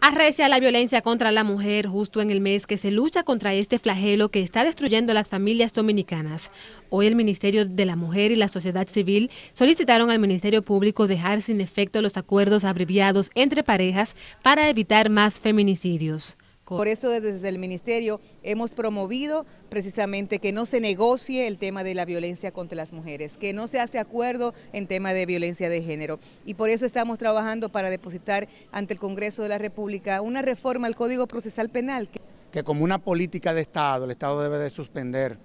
Arrecia la violencia contra la mujer justo en el mes que se lucha contra este flagelo que está destruyendo las familias dominicanas. Hoy el Ministerio de la Mujer y la Sociedad Civil solicitaron al Ministerio Público dejar sin efecto los acuerdos abreviados entre parejas para evitar más feminicidios. Por eso desde el Ministerio hemos promovido precisamente que no se negocie el tema de la violencia contra las mujeres, que no se hace acuerdo en tema de violencia de género. Y por eso estamos trabajando para depositar ante el Congreso de la República una reforma al Código Procesal Penal. Que como una política de Estado, el Estado debe de suspender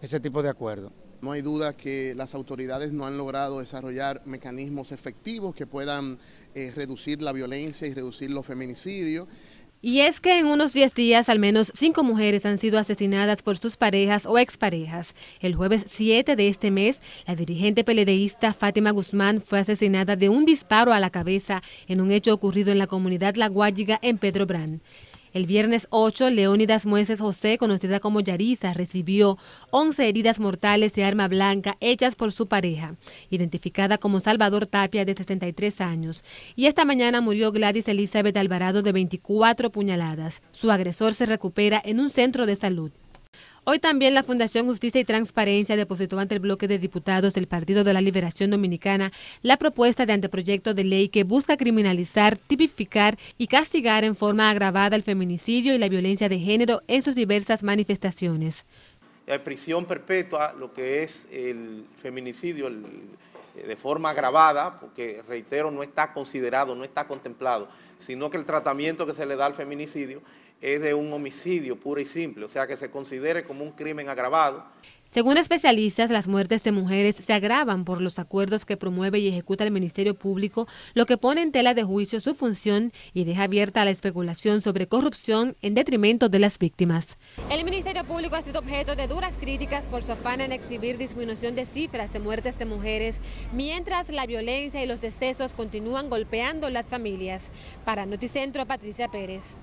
ese tipo de acuerdo. No hay duda que las autoridades no han logrado desarrollar mecanismos efectivos que puedan eh, reducir la violencia y reducir los feminicidios. Y es que en unos 10 días al menos 5 mujeres han sido asesinadas por sus parejas o exparejas. El jueves 7 de este mes, la dirigente peledeísta Fátima Guzmán fue asesinada de un disparo a la cabeza en un hecho ocurrido en la comunidad La Guayiga en Pedro Brán. El viernes 8, Leónidas Mueces José, conocida como Yariza, recibió 11 heridas mortales de arma blanca hechas por su pareja, identificada como Salvador Tapia, de 63 años. Y esta mañana murió Gladys Elizabeth Alvarado, de 24 puñaladas. Su agresor se recupera en un centro de salud. Hoy también la Fundación Justicia y Transparencia depositó ante el bloque de diputados del Partido de la Liberación Dominicana la propuesta de anteproyecto de ley que busca criminalizar, tipificar y castigar en forma agravada el feminicidio y la violencia de género en sus diversas manifestaciones. Hay prisión perpetua, lo que es el feminicidio, el, de forma agravada, porque reitero, no está considerado, no está contemplado, sino que el tratamiento que se le da al feminicidio es de un homicidio puro y simple, o sea que se considere como un crimen agravado. Según especialistas, las muertes de mujeres se agravan por los acuerdos que promueve y ejecuta el Ministerio Público, lo que pone en tela de juicio su función y deja abierta la especulación sobre corrupción en detrimento de las víctimas. El Ministerio Público ha sido objeto de duras críticas por su afán en exhibir disminución de cifras de muertes de mujeres, mientras la violencia y los decesos continúan golpeando las familias. Para Noticentro, Patricia Pérez.